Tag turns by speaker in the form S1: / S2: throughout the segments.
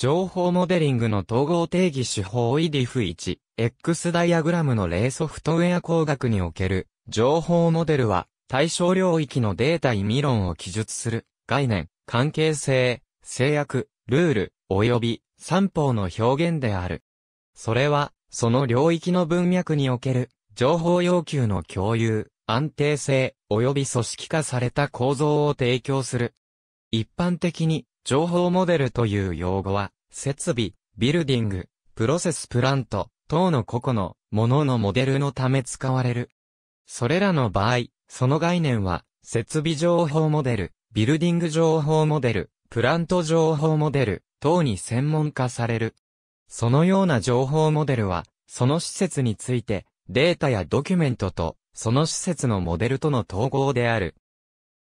S1: 情報モデリングの統合定義手法 e d f 1 X ダイアグラムの例ソフトウェア工学における、情報モデルは、対象領域のデータ意味論を記述する、概念、関係性、制約、ルール、及び、三方の表現である。それは、その領域の文脈における、情報要求の共有、安定性、及び組織化された構造を提供する。一般的に、情報モデルという用語は、設備、ビルディング、プロセスプラント、等の個々の、もののモデルのため使われる。それらの場合、その概念は、設備情報モデル、ビルディング情報モデル、プラント情報モデル、等に専門化される。そのような情報モデルは、その施設について、データやドキュメントと、その施設のモデルとの統合である。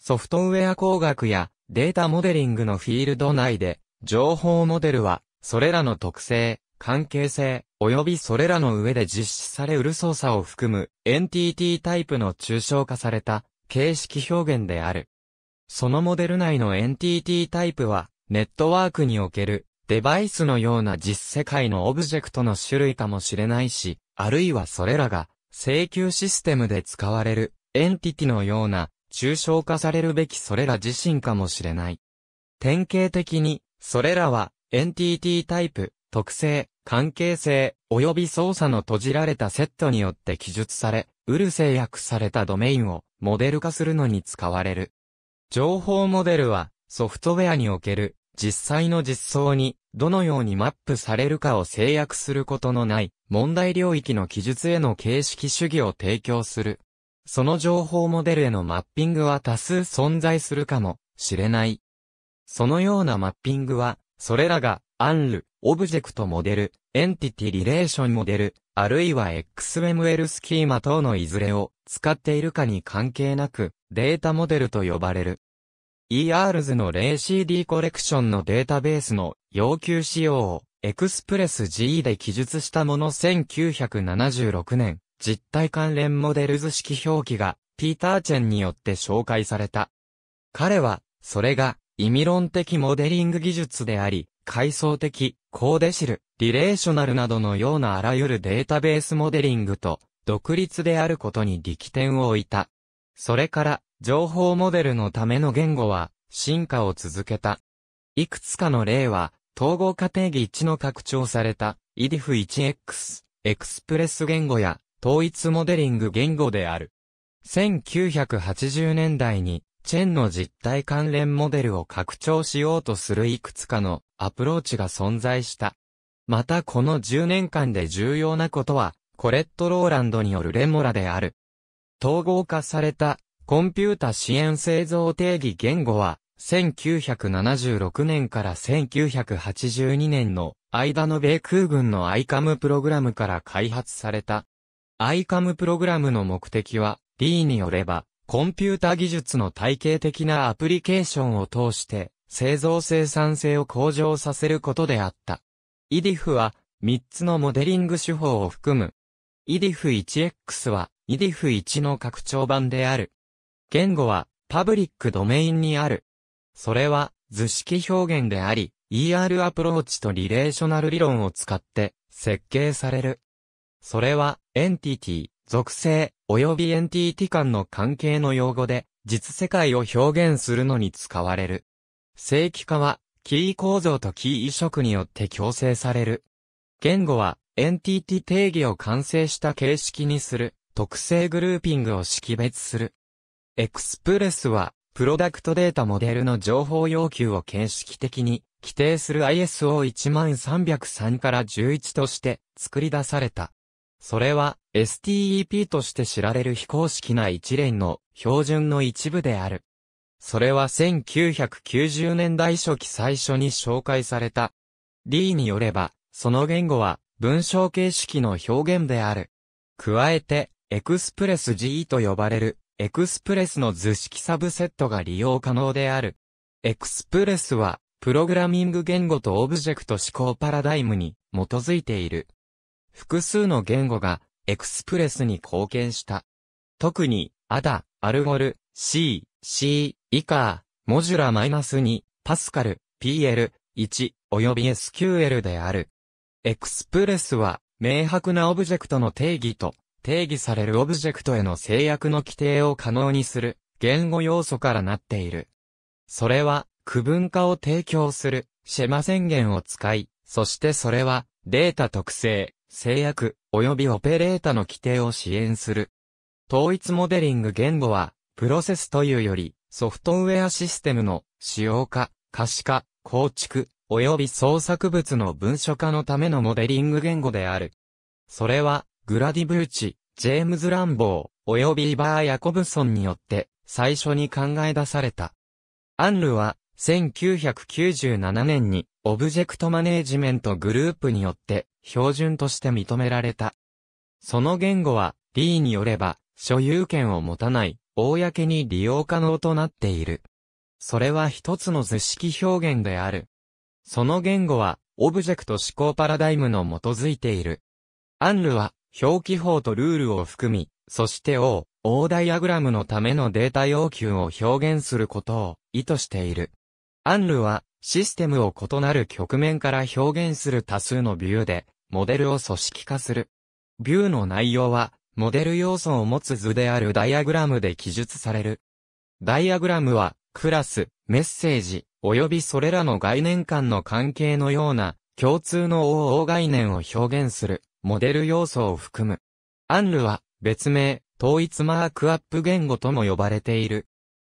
S1: ソフトウェア工学やデータモデリングのフィールド内で、情報モデルは、それらの特性、関係性、及びそれらの上で実施されうる操作を含む、エンティティタイプの抽象化された、形式表現である。そのモデル内のエンティティタイプは、ネットワークにおける、デバイスのような実世界のオブジェクトの種類かもしれないし、あるいはそれらが、請求システムで使われる、エンティティのような、抽象化されるべきそれら自身かもしれない。典型的に、それらは、エンティティタイプ、特性、関係性、及び操作の閉じられたセットによって記述され、うる制約されたドメインをモデル化するのに使われる。情報モデルは、ソフトウェアにおける実際の実装にどのようにマップされるかを制約することのない問題領域の記述への形式主義を提供する。その情報モデルへのマッピングは多数存在するかもしれない。そのようなマッピングは、それらが、アンル、オブジェクトモデル、エンティティリレーションモデル、あるいは XML スキーマ等のいずれを使っているかに関係なく、データモデルと呼ばれる。ERS のイ・ c d コレクションのデータベースの要求仕様をエクスプレス G で記述したもの1976年実体関連モデル図式表記が、ピーター・チェンによって紹介された。彼は、それが、意味論的モデリング技術であり、階層的、コーデシル、リレーショナルなどのようなあらゆるデータベースモデリングと、独立であることに力点を置いた。それから、情報モデルのための言語は、進化を続けた。いくつかの例は、統合仮定義1の拡張された、EDIF1X、エクスプレス言語や、統一モデリング言語である。1980年代に、チェンの実体関連モデルを拡張しようとするいくつかのアプローチが存在した。またこの10年間で重要なことは、コレット・ローランドによるレモラである。統合化されたコンピュータ支援製造定義言語は、1976年から1982年の間の米空軍のアイカムプログラムから開発されたアイカムプログラムの目的は、D によれば、コンピュータ技術の体系的なアプリケーションを通して、製造生産性を向上させることであった。EDIF は、3つのモデリング手法を含む。EDIF1X は、EDIF1 の拡張版である。言語は、パブリックドメインにある。それは、図式表現であり、ER アプローチとリレーショナル理論を使って、設計される。それは、エンティティ、属性、及びエンティティ間の関係の用語で、実世界を表現するのに使われる。正規化は、キー構造とキー移植によって強制される。言語は、エンティティ定義を完成した形式にする、特性グルーピングを識別する。エクスプレスは、プロダクトデータモデルの情報要求を形式的に規定する ISO10303 から11として作り出された。それは STEP として知られる非公式な一連の標準の一部である。それは1990年代初期最初に紹介された。D によれば、その言語は文章形式の表現である。加えて、エクスプレス GE と呼ばれる、エクスプレスの図式サブセットが利用可能である。エクスプレスは、プログラミング言語とオブジェクト思考パラダイムに基づいている。複数の言語がエクスプレスに貢献した。特に、アダ、アルゴル、C、C、カー、モジュラマイナス -2、パスカル、PL、1、よび SQL である。エクスプレスは、明白なオブジェクトの定義と、定義されるオブジェクトへの制約の規定を可能にする、言語要素からなっている。それは、区分化を提供する、シェマ宣言を使い、そしてそれは、データ特性、制約、及びオペレータの規定を支援する。統一モデリング言語は、プロセスというより、ソフトウェアシステムの使用化、可視化、構築、及び創作物の文書化のためのモデリング言語である。それは、グラディブーチ、ジェームズ・ランボー、及びイバー・ヤコブソンによって、最初に考え出された。アンルは、1997年に、オブジェクトマネージメントグループによって、標準として認められた。その言語は、リーによれば、所有権を持たない、公に利用可能となっている。それは一つの図式表現である。その言語は、オブジェクト思考パラダイムの基づいている。アンルは、表記法とルールを含み、そして O、O ダイアグラムのためのデータ要求を表現することを意図している。アンルは、システムを異なる局面から表現する多数のビューで、モデルを組織化する。ビューの内容は、モデル要素を持つ図であるダイアグラムで記述される。ダイアグラムは、クラス、メッセージ、およびそれらの概念間の関係のような、共通の OO 概念を表現する、モデル要素を含む。アンルは、別名、統一マークアップ言語とも呼ばれている。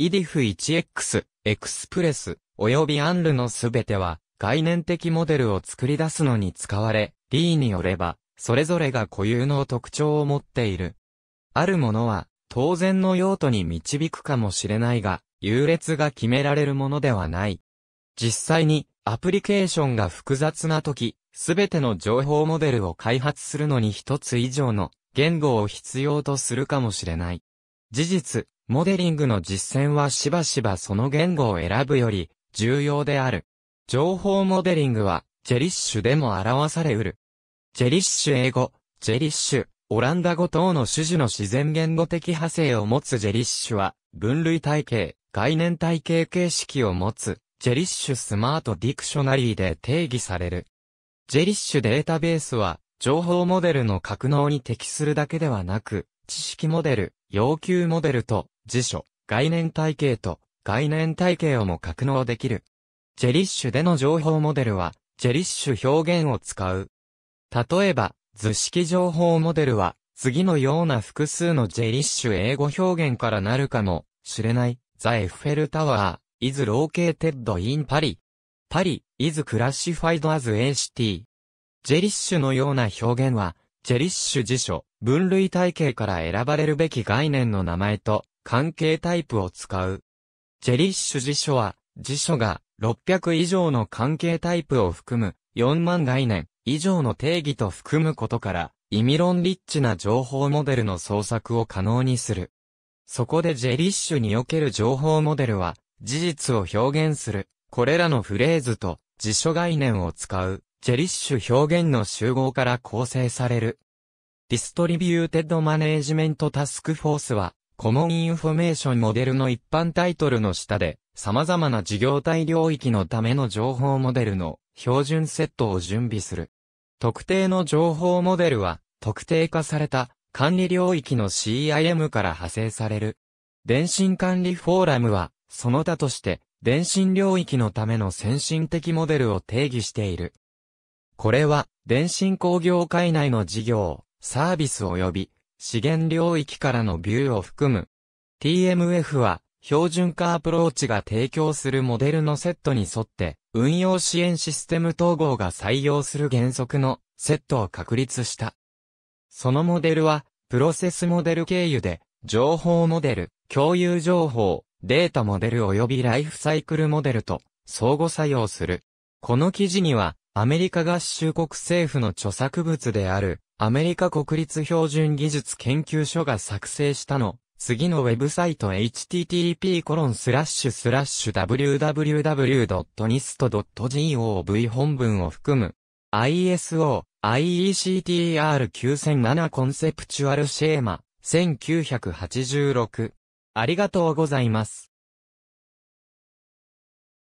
S1: EDIF1X、エクスプレス、よびアンルのすべては、概念的モデルを作り出すのに使われ、リーによれば、それぞれが固有の特徴を持っている。あるものは、当然の用途に導くかもしれないが、優劣が決められるものではない。実際に、アプリケーションが複雑な時、すべての情報モデルを開発するのに一つ以上の言語を必要とするかもしれない。事実、モデリングの実践はしばしばその言語を選ぶより重要である。情報モデリングは、ジェリッシュでも表されうる。ジェリッシュ英語、ジェリッシュ、オランダ語等の種々の自然言語的派生を持つジェリッシュは、分類体系、概念体系形式を持つ、ジェリッシュスマートディクショナリーで定義される。ジェリッシュデータベースは、情報モデルの格納に適するだけではなく、知識モデル、要求モデルと、辞書、概念体系と、概念体系をも格納できる。ジェリッシュでの情報モデルは、ジェリッシュ表現を使う。例えば、図式情報モデルは、次のような複数のジェリッシュ英語表現からなるかもしれない。ザ・エッフェル・タワー、is located in Paris。パリ、is classified as a city。ジェリッシュのような表現は、ジェリッシュ辞書、分類体系から選ばれるべき概念の名前と関係タイプを使う。ジェリッシュ辞書は、辞書が600以上の関係タイプを含む4万概念、以上の定義と含むことから、意味論リッチな情報モデルの創作を可能にする。そこでジェリッシュにおける情報モデルは、事実を表現する、これらのフレーズと辞書概念を使う、ジェリッシュ表現の集合から構成される。ディストリビューテッドマネージメントタスクフォースは、コモンインフォメーションモデルの一般タイトルの下で、様々な事業体領域のための情報モデルの標準セットを準備する。特定の情報モデルは、特定化された管理領域の CIM から派生される。電信管理フォーラムは、その他として、電信領域のための先進的モデルを定義している。これは、電信工業界内の事業、サービス及び、資源領域からのビューを含む。TMF は、標準化アプローチが提供するモデルのセットに沿って、運用支援システム統合が採用する原則のセットを確立した。そのモデルは、プロセスモデル経由で、情報モデル、共有情報、データモデル及びライフサイクルモデルと相互作用する。この記事には、アメリカ合衆国政府の著作物である、アメリカ国立標準技術研究所が作成したの次のウェブサイト http://www.nist.gov 本文を含む ISO IECTR9007 コンセプチュアルシェーマ1986ありがとうございます。